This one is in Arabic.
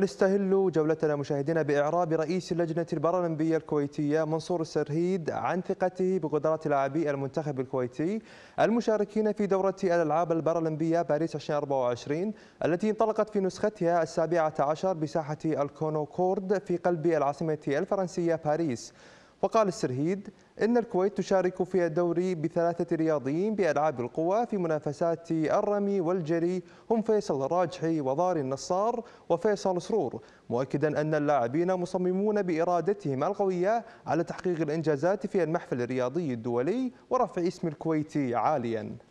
نستهل جولتنا مشاهدينا بإعراب رئيس اللجنة البارالمبية الكويتية منصور السرهيد عن ثقته بقدرات لاعبي المنتخب الكويتي المشاركين في دورة الألعاب البارالمبية باريس 2024 التي انطلقت في نسختها السابعة عشر بساحة الكونوكورد في قلب العاصمة الفرنسية باريس وقال السرهيد إن الكويت تشارك في الدوري بثلاثة رياضيين بألعاب القوى في منافسات الرمي والجري هم فيصل الراجحي وضاري النصار وفيصل سرور مؤكدا أن اللاعبين مصممون بإرادتهم القوية على تحقيق الإنجازات في المحفل الرياضي الدولي ورفع اسم الكويت عاليا